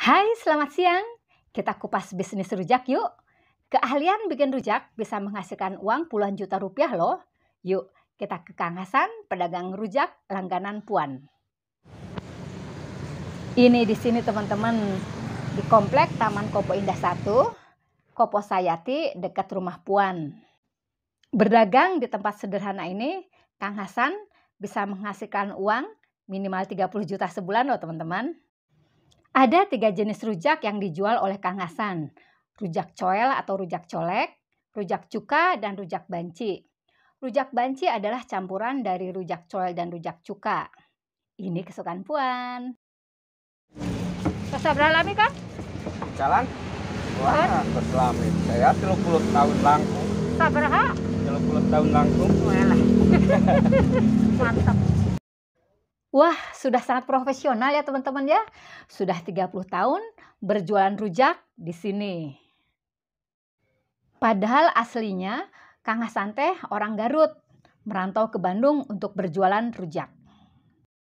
Hai, selamat siang. Kita kupas bisnis rujak yuk. Keahlian bikin rujak bisa menghasilkan uang puluhan juta rupiah loh. Yuk, kita ke Kang Hasan pedagang rujak langganan Puan. Ini di sini teman-teman di komplek Taman Kopo Indah 1, Kopo Sayati dekat rumah Puan. Berdagang di tempat sederhana ini, Kang Hasan bisa menghasilkan uang minimal 30 juta sebulan loh teman-teman. Ada tiga jenis rujak yang dijual oleh Kang Hasan. Rujak coel atau rujak colek, rujak cuka, dan rujak banci. Rujak banci adalah campuran dari rujak coel dan rujak cuka. Ini kesukaan Puan. Rasa lama, kan? Jalan. Wah, berselami. Saya 30 tahun langsung. Sabaraha? 30 tahun langsung. Walah. Mantap. Wah, sudah sangat profesional ya teman-teman ya. Sudah 30 tahun berjualan rujak di sini. Padahal aslinya Kang Hasan teh orang Garut, merantau ke Bandung untuk berjualan rujak.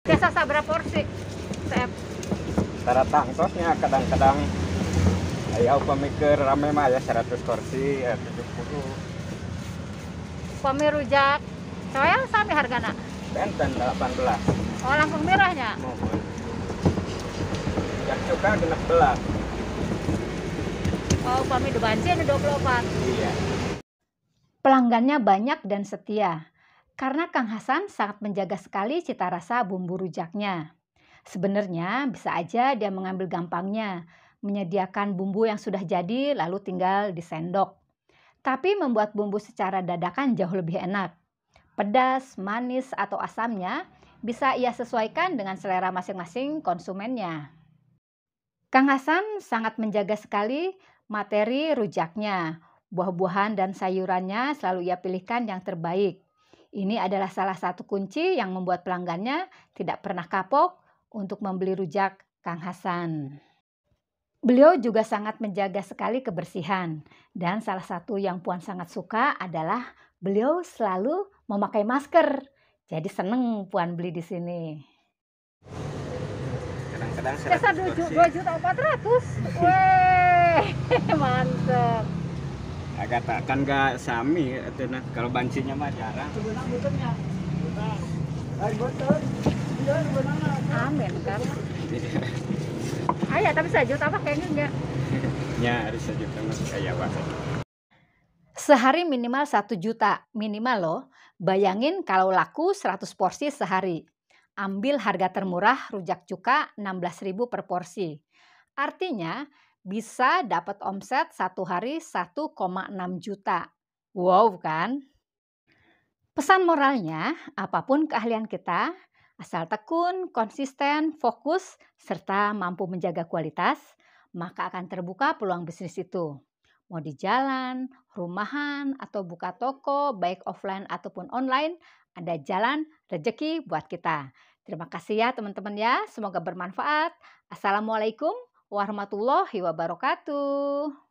Biasa sabra porsi, Tep? Tara tangtosnya kadang-kadang ya pemikir rame mah ya 100 porsi, ya 70. Pemir rujak, saya sami harganya. Benten 18. Oh, langsung merahnya? Mohon. Yang suka 16. Oh, kami Banci ada 24. Iya. Pelanggannya banyak dan setia. Karena Kang Hasan sangat menjaga sekali cita rasa bumbu rujaknya. Sebenarnya bisa aja dia mengambil gampangnya, menyediakan bumbu yang sudah jadi lalu tinggal disendok. Tapi membuat bumbu secara dadakan jauh lebih enak pedas, manis, atau asamnya bisa ia sesuaikan dengan selera masing-masing konsumennya. Kang Hasan sangat menjaga sekali materi rujaknya. Buah-buahan dan sayurannya selalu ia pilihkan yang terbaik. Ini adalah salah satu kunci yang membuat pelanggannya tidak pernah kapok untuk membeli rujak Kang Hasan. Beliau juga sangat menjaga sekali kebersihan dan salah satu yang Puan sangat suka adalah beliau selalu memakai masker. Jadi seneng Puan beli di sini. Kadang-kadang saya dua juta empat ratus. Weh, mantep. Agak takkan gak sami, nah, kalau bancinya mah jarang. Amin kan. Ayah iya. ya, tapi sejuta apa kayaknya enggak? ya harus sejuta masih kayak apa? Sehari minimal 1 juta, minimal loh. Bayangin kalau laku 100 porsi sehari. Ambil harga termurah rujak cuka 16.000 per porsi. Artinya bisa dapat omset satu hari 1,6 juta. Wow kan? Pesan moralnya, apapun keahlian kita, asal tekun, konsisten, fokus, serta mampu menjaga kualitas, maka akan terbuka peluang bisnis itu mau di jalan, rumahan, atau buka toko, baik offline ataupun online, ada jalan rejeki buat kita. Terima kasih ya teman-teman ya, semoga bermanfaat. Assalamualaikum warahmatullahi wabarakatuh.